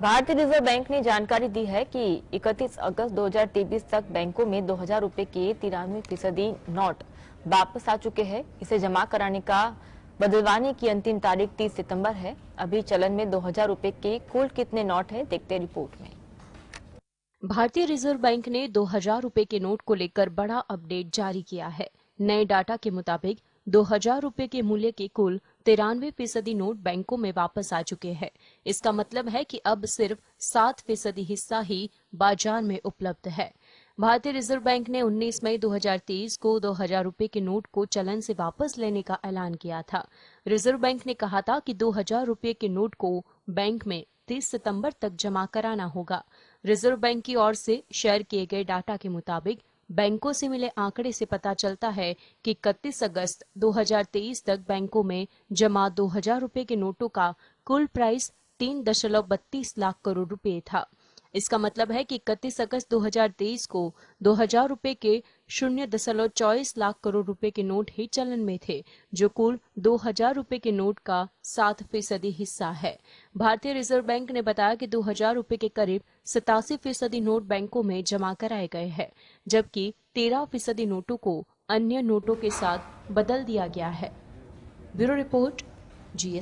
भारतीय reserve bank ने जानकारी दी है कि 31 अगस्त 2023 तक बैंकों में दो हजार रूपए के तिरानवे फीसदी नोट वापस आ चुके हैं इसे जमा कराने का बदलवाने की अंतिम तारीख 30 सितंबर है अभी चलन में दो हजार रूपए के कुल कितने नोट है देखते रिपोर्ट में भारतीय रिजर्व बैंक ने दो हजार रूपए के नोट को लेकर बड़ा अपडेट जारी किया है नए डाटा के मुताबिक दो हजार रूपए के मूल्य के कुल तिरानवे फीसदी नोट बैंकों में वापस आ चुके हैं इसका मतलब है कि अब सिर्फ सात फीसदी हिस्सा ही बाजार में उपलब्ध है भारतीय रिजर्व बैंक ने 19 मई 2023 को दो हजार रूपए के नोट को चलन से वापस लेने का ऐलान किया था रिजर्व बैंक ने कहा था कि दो हजार रूपए के नोट को बैंक में 30 सितंबर तक जमा कराना होगा रिजर्व बैंक की ओर से शेयर किए गए डाटा के मुताबिक बैंकों से मिले आंकड़े से पता चलता है कि इकतीस अगस्त 2023 तक बैंकों में जमा दो हजार रुपए के नोटों का कुल प्राइस तीन दशमलव बत्तीस लाख करोड़ रुपए था इसका मतलब है कि इकतीस अगस्त 2023 को दो हजार रूपए के शून्य दशमलव चौबीस लाख करोड़ रुपए के नोट ही चलन में थे जो कुल दो हजार रूपए के नोट का सात फीसदी हिस्सा है भारतीय रिजर्व बैंक ने बताया कि दो हजार रूपए के करीब सतासी फीसदी नोट बैंकों में जमा कराए गए हैं जबकि तेरह फीसदी नोटों को अन्य नोटों के साथ बदल दिया गया है ब्यूरो रिपोर्ट जी